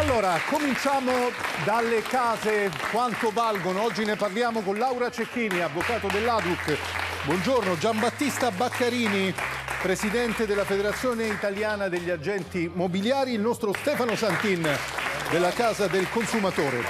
Allora, cominciamo dalle case, quanto valgono? Oggi ne parliamo con Laura Cecchini, avvocato dell'ADUC. Buongiorno, Giambattista Baccarini, presidente della Federazione Italiana degli Agenti Mobiliari, il nostro Stefano Santin della Casa del Consumatore.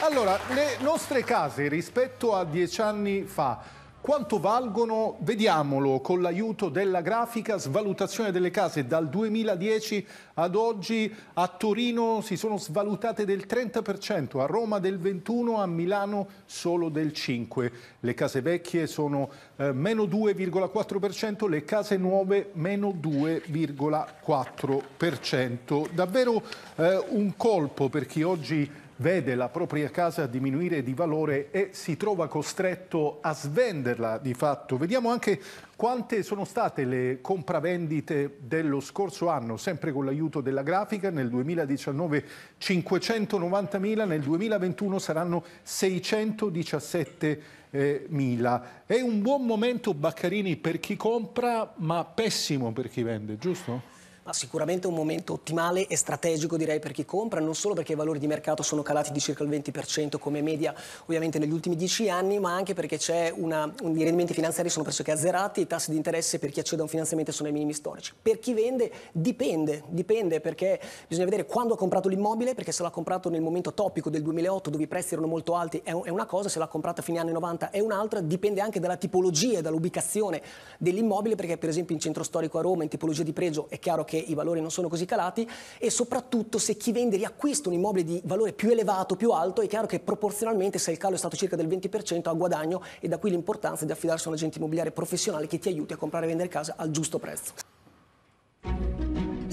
Allora, le nostre case rispetto a dieci anni fa quanto valgono? Vediamolo con l'aiuto della grafica svalutazione delle case. Dal 2010 ad oggi a Torino si sono svalutate del 30%, a Roma del 21%, a Milano solo del 5%. Le case vecchie sono eh, meno 2,4%, le case nuove meno 2,4%. Davvero eh, un colpo per chi oggi vede la propria casa diminuire di valore e si trova costretto a svenderla di fatto. Vediamo anche quante sono state le compravendite dello scorso anno, sempre con l'aiuto della grafica, nel 2019 590.000, nel 2021 saranno 617.000. Eh, mila. È un buon momento Baccarini per chi compra, ma pessimo per chi vende, giusto? ma sicuramente un momento ottimale e strategico direi per chi compra, non solo perché i valori di mercato sono calati di circa il 20% come media ovviamente negli ultimi dieci anni, ma anche perché una, un, i rendimenti finanziari sono pressoché azzerati, i tassi di interesse per chi accede a un finanziamento sono ai minimi storici. Per chi vende dipende, dipende perché bisogna vedere quando ha comprato l'immobile, perché se l'ha comprato nel momento topico del 2008 dove i prezzi erano molto alti è, un, è una cosa, se l'ha comprata a fine anni 90 è un'altra, dipende anche dalla tipologia e dall'ubicazione dell'immobile, perché per esempio in centro storico a Roma in tipologia di pregio è chiaro che che i valori non sono così calati e soprattutto se chi vende riacquista un immobile di valore più elevato, più alto, è chiaro che proporzionalmente se il calo è stato circa del 20% ha guadagno e da qui l'importanza di affidarsi a un agente immobiliare professionale che ti aiuti a comprare e vendere casa al giusto prezzo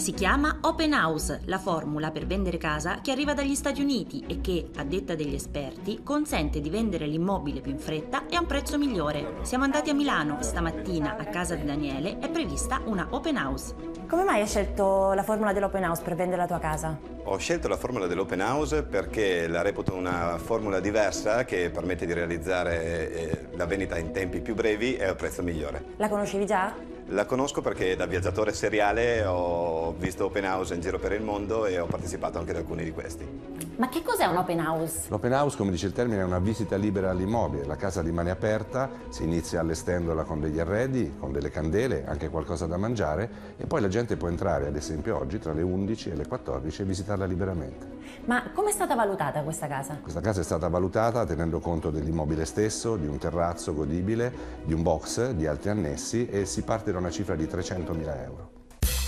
si chiama Open House, la formula per vendere casa che arriva dagli Stati Uniti e che, a detta degli esperti, consente di vendere l'immobile più in fretta e a un prezzo migliore. Siamo andati a Milano, stamattina a casa di Daniele è prevista una Open House. Come mai hai scelto la formula dell'Open House per vendere la tua casa? Ho scelto la formula dell'Open House perché la reputo una formula diversa che permette di realizzare eh, la vendita in tempi più brevi e a prezzo migliore. La conoscevi già? La conosco perché da viaggiatore seriale ho visto open house in giro per il mondo e ho partecipato anche ad alcuni di questi. Ma che cos'è un open house? L'open house, come dice il termine, è una visita libera all'immobile. La casa rimane aperta, si inizia allestendola con degli arredi, con delle candele, anche qualcosa da mangiare e poi la gente può entrare, ad esempio oggi, tra le 11 e le 14 e visitarla liberamente. Ma come è stata valutata questa casa? Questa casa è stata valutata tenendo conto dell'immobile stesso, di un terrazzo godibile, di un box, di altri annessi e si parte da era una cifra di 300.000 euro.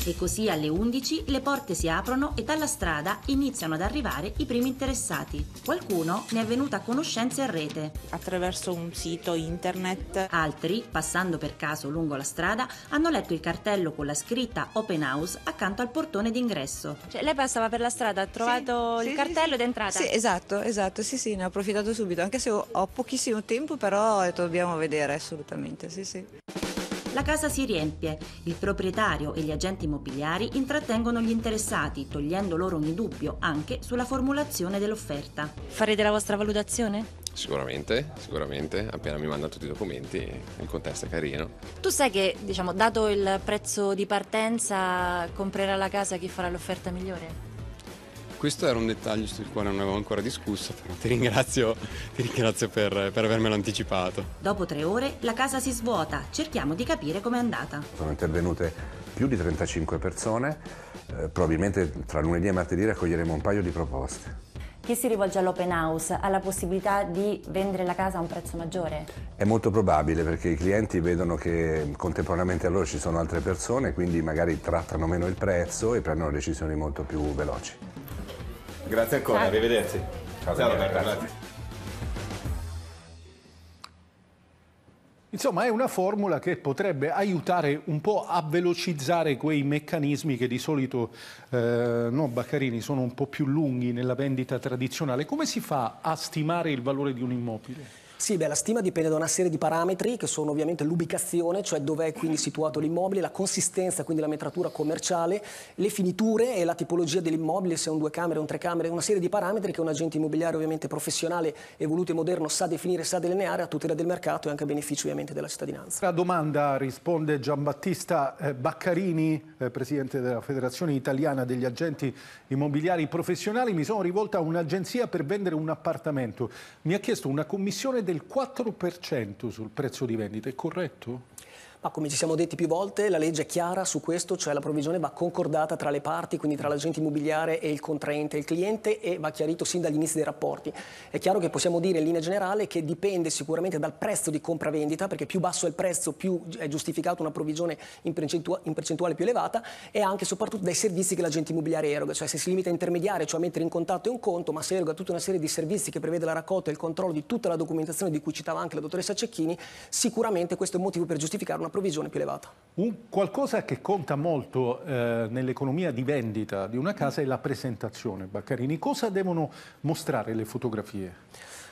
E così alle 11 le porte si aprono e dalla strada iniziano ad arrivare i primi interessati. Qualcuno ne è venuto a conoscenza in rete. Attraverso un sito internet. Altri, passando per caso lungo la strada, hanno letto il cartello con la scritta Open House accanto al portone d'ingresso. Cioè lei passava per la strada, ha trovato sì, il sì, cartello sì, ed è entrata? Sì, esatto, esatto, sì sì, ne ho approfittato subito, anche se ho pochissimo tempo però dobbiamo vedere assolutamente, sì sì la casa si riempie, il proprietario e gli agenti immobiliari intrattengono gli interessati, togliendo loro ogni dubbio anche sulla formulazione dell'offerta. Farete la vostra valutazione? Sicuramente, sicuramente, appena mi mandano tutti i documenti il contesto è carino. Tu sai che, diciamo, dato il prezzo di partenza, comprerà la casa chi farà l'offerta migliore? Questo era un dettaglio sul quale non avevo ancora discusso, però ti ringrazio, ti ringrazio per, per, avermelo anticipato. Dopo tre ore la casa si svuota, cerchiamo di capire com'è andata. Sono intervenute più di 35 persone, eh, probabilmente tra lunedì e martedì raccoglieremo un paio di proposte. Chi si rivolge all'open house ha la possibilità di vendere la casa a un prezzo maggiore? È molto probabile perché i clienti vedono che contemporaneamente a loro ci sono altre persone, quindi magari trattano meno il prezzo e prendono decisioni molto più veloci. Grazie ancora, Ciao. arrivederci. Ciao, Ciao Roberto, grazie. Insomma, è una formula che potrebbe aiutare un po' a velocizzare quei meccanismi che di solito, eh, no, Baccarini, sono un po' più lunghi nella vendita tradizionale. Come si fa a stimare il valore di un immobile? Sì, beh, la stima dipende da una serie di parametri che sono ovviamente l'ubicazione, cioè dove è quindi situato l'immobile, la consistenza, quindi la metratura commerciale, le finiture e la tipologia dell'immobile, se è un due camere, un tre camere, una serie di parametri che un agente immobiliare ovviamente professionale, evoluto e moderno sa definire, sa delineare a tutela del mercato e anche a beneficio ovviamente della cittadinanza. La domanda risponde Giambattista eh, Baccarini, eh, presidente della Federazione Italiana degli Agenti Immobiliari Professionali. Mi sono rivolta a un'agenzia per vendere un appartamento. Mi ha chiesto una commissione del 4% sul prezzo di vendita, è corretto? Ma come ci siamo detti più volte, la legge è chiara su questo, cioè la provvisione va concordata tra le parti, quindi tra l'agente immobiliare e il contraente, il cliente, e va chiarito sin dall'inizio dei rapporti. È chiaro che possiamo dire in linea generale che dipende sicuramente dal prezzo di compravendita, perché più basso è il prezzo, più è giustificata una provvisione in, percentua in percentuale più elevata, e anche e soprattutto dai servizi che l'agente immobiliare eroga, cioè se si limita a intermediare, cioè a mettere in contatto un conto, ma se eroga tutta una serie di servizi che prevede la raccolta e il controllo di tutta la documentazione di cui citava anche la dottoressa Cecchini, sicuramente questo è un motivo per giustificare una una provvisione più elevata. Un qualcosa che conta molto eh, nell'economia di vendita di una casa è la presentazione, Baccarini. Cosa devono mostrare le fotografie?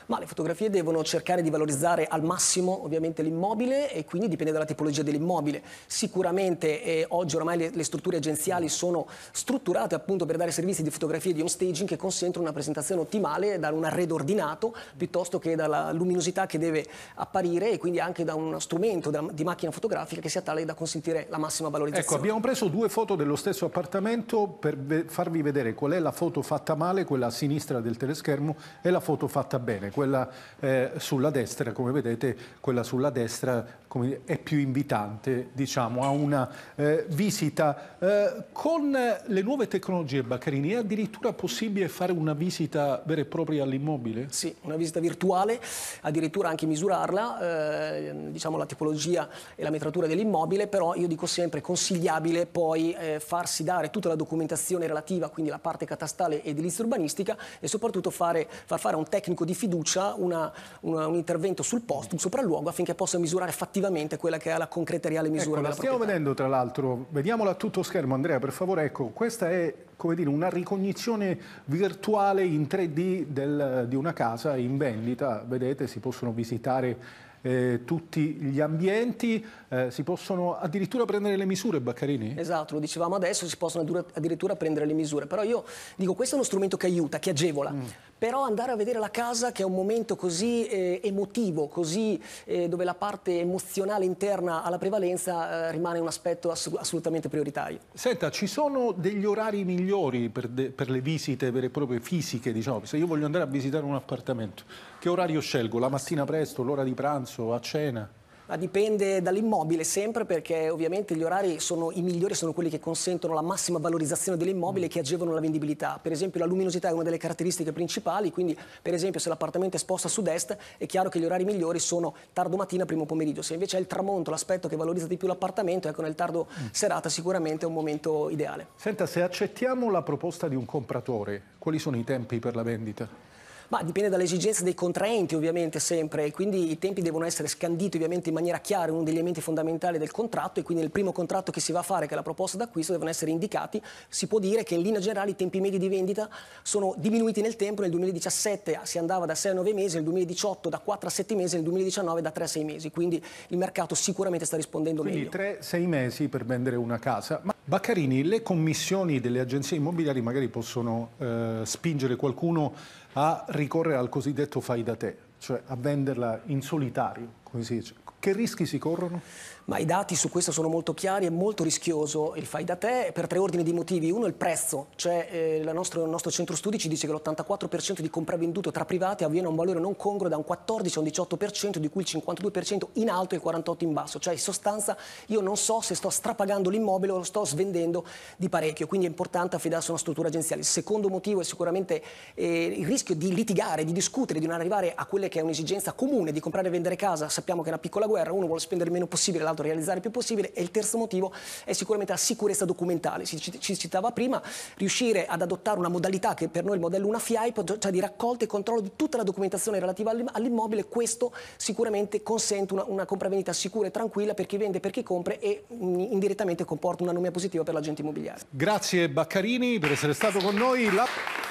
Ma le fotografie devono cercare di valorizzare al massimo ovviamente l'immobile e quindi dipende dalla tipologia dell'immobile. Sicuramente eh, oggi ormai le, le, strutture agenziali sono strutturate appunto per dare servizi di fotografie di on staging che consentono una presentazione ottimale da un arredo ordinato piuttosto che dalla luminosità che deve apparire e quindi anche da uno strumento da, di macchina fotografica che sia tale da consentire la massima valorizzazione. Ecco, abbiamo preso due foto dello stesso appartamento per ve farvi vedere qual è la foto fatta male, quella a sinistra del teleschermo, e la foto fatta bene quella eh, sulla destra, come vedete, quella sulla destra come, è più invitante diciamo, a una eh, visita. Eh, con le nuove tecnologie, Baccarini, è addirittura possibile fare una visita vera e propria all'immobile? Sì, una visita virtuale, addirittura anche misurarla, eh, diciamo la tipologia e la metratura dell'immobile, però io dico sempre consigliabile poi eh, farsi dare tutta la documentazione relativa, quindi la parte catastale ed edilizia urbanistica e soprattutto fare, far fare a un tecnico di fiducia introduca una, una, un intervento sul posto, un sopralluogo, affinché possa misurare fattivamente quella che è la concreteriale misura ecco, stiamo proprietà. vedendo tra l'altro, vediamola a tutto schermo Andrea per favore, ecco, questa è come dire, una ricognizione virtuale in 3D del, di una casa in vendita, vedete si possono visitare eh, tutti gli ambienti, eh, si possono addirittura prendere le misure, Baccarini? Esatto, lo dicevamo adesso, si possono addirittura prendere le misure, però io dico questo è uno strumento che aiuta, che agevola, mm. però andare a vedere la casa che è un momento così eh, emotivo, così eh, dove la parte emozionale interna alla prevalenza eh, rimane un aspetto ass assolutamente prioritario. Senta, ci sono degli orari migliori per, per le visite vere e proprie fisiche, diciamo, se io voglio andare a visitare un appartamento, che orario scelgo? La mattina presto, l'ora di pranzo? pranzo, a cena? Ma dipende dall'immobile sempre perché ovviamente gli orari sono i migliori, sono quelli che consentono la massima valorizzazione dell'immobile e che agevolano la vendibilità. Per esempio la luminosità è una delle caratteristiche principali, quindi per esempio se l'appartamento è esposto a sud-est è chiaro che gli orari migliori sono tardo mattina, primo pomeriggio. Se invece è il tramonto l'aspetto che valorizza di più l'appartamento, ecco nel tardo mm. serata sicuramente è un momento ideale. Senta, se accettiamo la proposta di un compratore, quali sono i tempi per la vendita? Ma dipende dalle esigenze dei contraenti ovviamente sempre, quindi i tempi devono essere scanditi ovviamente in maniera chiara, uno degli elementi fondamentali del contratto e quindi nel primo contratto che si va a fare, che è la proposta d'acquisto, devono essere indicati. Si può dire che in linea generale i tempi medi di vendita sono diminuiti nel tempo, nel 2017 si andava da 6 a 9 mesi, nel 2018 da 4 a 7 mesi, nel 2019 da 3 a 6 mesi, quindi il mercato sicuramente sta rispondendo quindi meglio. Quindi 3-6 mesi per vendere una casa. Ma... Baccarini, le commissioni delle agenzie immobiliari magari possono eh, spingere qualcuno a ricorrere al cosiddetto fai da te, cioè a venderla in solitario, come si dice. Che rischi si corrono? ma i dati su questo sono molto chiari, è molto rischioso il fai da te per tre ordini di motivi. Uno è il prezzo, cioè eh, nostro, il nostro centro studi ci dice che l'84% di compravenduto tra privati avviene a un valore non congruo da un 14 a un 18%, di cui il 52% in alto e il 48% in basso. Cioè in sostanza io non so se sto strapagando l'immobile o lo sto svendendo di parecchio, quindi è importante affidarsi a una struttura agenziale. Il secondo motivo è sicuramente eh, il rischio di litigare, di discutere, di non arrivare a quelle che è un'esigenza comune di comprare e vendere casa. Sappiamo che è una piccola guerra, uno vuole spendere il meno possibile, l'altro cercato realizzare il più possibile e il terzo motivo è sicuramente la sicurezza documentale. Si, ci citava prima, riuscire ad adottare una modalità che per noi il modello una FIAIP, cioè di raccolta e controllo di tutta la documentazione relativa all'immobile, questo sicuramente consente una, una compravendita sicura e tranquilla per chi vende, per chi compra e mm, indirettamente comporta una nomina positiva per l'agente immobiliare. Grazie Baccarini per essere stato con noi. La...